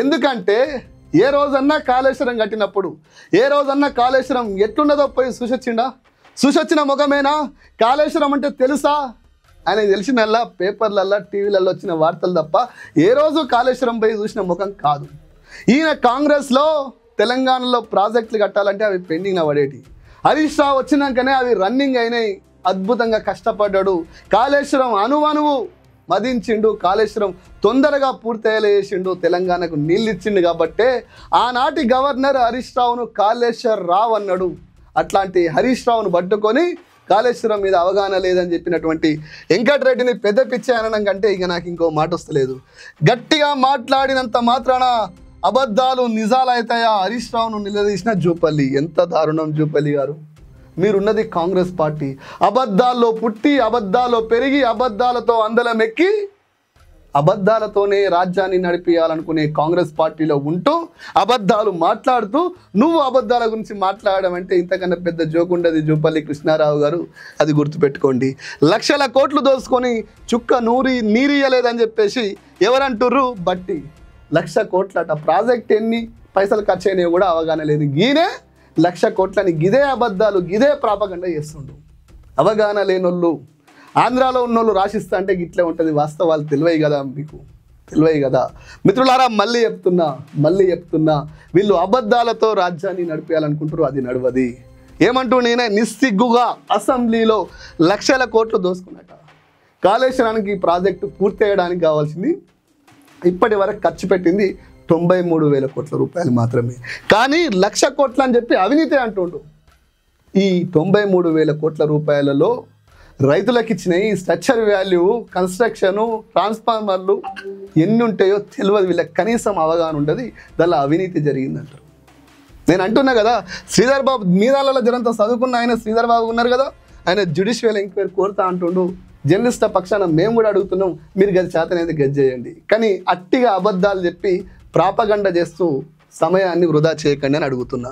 ఎందుకంటే ఏ రోజన్నా కాళేశ్వరం కట్టినప్పుడు ఏ రోజన్నా కాళేశ్వరం ఎట్లున్నదో పోయి చూసొచ్చిండా చూసొచ్చిన ముఖమేనా కాళేశ్వరం అంటే తెలుసా అని తెలిసినల్లా పేపర్లల్లా టీవీలలో వచ్చిన వార్తలు తప్ప ఏ రోజు కాళేశ్వరం పోయి చూసిన ముఖం కాదు ఈయన కాంగ్రెస్లో తెలంగాణలో ప్రాజెక్టులు కట్టాలంటే అవి పెండింగ్ పడేటి హరీష్ రావు వచ్చినాకనే అవి రన్నింగ్ అయినాయి అద్భుతంగా కష్టపడ్డాడు కాళేశ్వరం అణువణువు మదించిండు కాళేశ్వరం తొందరగా పూర్తయ్యలేసిండు తెలంగాణకు నీళ్ళు ఇచ్చిండు కాబట్టే ఆనాటి గవర్నర్ హరీష్ రావును కాళేశ్వర్ రావు అన్నాడు అట్లాంటి హరీష్ రావును పట్టుకొని కాళేశ్వరం మీద అవగాహన లేదని చెప్పినటువంటి వెంకటరెడ్డిని పెద్ద పిచ్చాయనడం కంటే ఇక నాకు ఇంకో మాట వస్తలేదు గట్టిగా మాట్లాడినంత మాత్రాన అబద్ధాలు నిజాలు అవుతాయా హరీష్ రావును నిలదీసిన జూపల్లి ఎంత దారుణం జూపల్లి గారు మీరున్నది కాంగ్రెస్ పార్టీ అబద్ధాల్లో పుట్టి అబద్ధాల్లో పెరిగి అబద్ధాలతో ఎక్కి అబద్ధాలతోనే రాజ్యాన్ని నడిపించాలనుకునే కాంగ్రెస్ పార్టీలో ఉంటూ అబద్ధాలు మాట్లాడుతూ నువ్వు అబద్ధాల గురించి మాట్లాడడం అంటే ఇంతకన్నా పెద్ద జోక్ ఉండదు జూపల్లి కృష్ణారావు గారు అది గుర్తుపెట్టుకోండి లక్షల కోట్లు దోసుకొని చుక్క నూరి నీరియలేదని చెప్పేసి ఎవరంటుర్రు బట్టి లక్ష కోట్లట ప్రాజెక్ట్ ఎన్ని పైసలు ఖర్చు అయినవి కూడా అవగాహన లేదు ఈయనే లక్ష కోట్లని గిదే అబద్ధాలు గిదే ప్రాపగండ చేస్తుండు అవగాహన లేనోళ్ళు ఆంధ్రాలో ఉన్నోళ్ళు రాసిస్తా అంటే గిట్లే ఉంటుంది వాస్తవాలు తెలివై కదా మీకు తెలివై కదా మిత్రులారా మళ్ళీ చెప్తున్నా మళ్ళీ చెప్తున్నా వీళ్ళు అబద్ధాలతో రాజ్యాన్ని నడిపేయాలనుకుంటారు అది నడవది ఏమంటూ నేనే నిస్సిగ్గుగా అసెంబ్లీలో లక్షల కోట్లు దోసుకున్నట కాళేశ్వరానికి ఈ ప్రాజెక్టు పూర్తి చేయడానికి కావాల్సింది ఇప్పటి వరకు ఖర్చు పెట్టింది తొంభై మూడు వేల కోట్ల రూపాయలు మాత్రమే కానీ లక్ష కోట్లు అని చెప్పి అవినీతి అంటుండు ఈ తొంభై మూడు వేల కోట్ల రూపాయలలో రైతులకు ఇచ్చిన ఈ స్ట్రక్చర్ వాల్యూ కన్స్ట్రక్షను ట్రాన్స్ఫార్మర్లు ఎన్ని ఉంటాయో తెలియదు వీళ్ళకి కనీసం అవగాహన ఉండదు దానిలో అవినీతి జరిగిందంటారు నేను అంటున్నా కదా శ్రీధర్ బాబు మీదాలలో జనంతో చదువుకున్న ఆయన శ్రీధర్ బాబు ఉన్నారు కదా ఆయన జ్యుడిషియల్ ఎంక్వైరీ కోరుతా అంటుండు జర్నలిస్ట్ల పక్షాన మేము కూడా అడుగుతున్నాం మీరు గది చేతనైతే గది చేయండి కానీ అట్టిగా అబద్ధాలు చెప్పి ప్రాపగండ చేస్తూ సమయాన్ని వృధా చేయకండి అని అడుగుతున్నా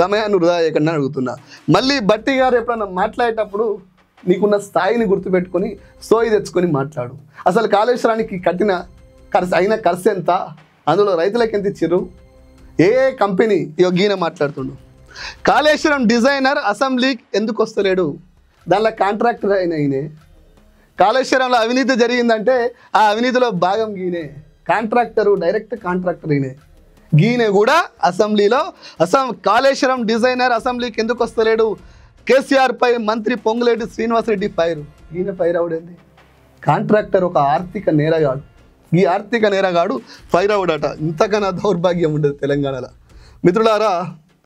సమయాన్ని వృధా చేయకండి అని అడుగుతున్నా మళ్ళీ బట్టి గారు ఎప్పుడన్నా మాట్లాడేటప్పుడు నీకున్న స్థాయిని గుర్తుపెట్టుకొని సోయి తెచ్చుకొని మాట్లాడు అసలు కాళేశ్వరానికి కట్టిన ఖర్చు అయిన ఖర్చు ఎంత అందులో రైతులకు ఎంత ఇచ్చిర్రు ఏ కంపెనీ గీన మాట్లాడుతుండు కాళేశ్వరం డిజైనర్ అసెంబ్లీ ఎందుకు వస్తలేడు దానిలో కాంట్రాక్టర్ అయిన ఈయనే కాళేశ్వరంలో అవినీతి జరిగిందంటే ఆ అవినీతిలో భాగం గీనే కాంట్రాక్టరు డైరెక్ట్ కాంట్రాక్టర్ ఈయనే గీనే కూడా అసెంబ్లీలో అసం కాళేశ్వరం డిజైనర్ అసెంబ్లీకి ఎందుకు వస్తలేడు కేసీఆర్ పై మంత్రి పొంగులేటి శ్రీనివాసరెడ్డి పైరు ఈయన ఫైర్ అవుడేంది కాంట్రాక్టర్ ఒక ఆర్థిక నేరగాడు ఈ ఆర్థిక నేరగాడు ఫైర్ అవుడట ఇంతకన్నా దౌర్భాగ్యం ఉండదు తెలంగాణలో మిత్రులారా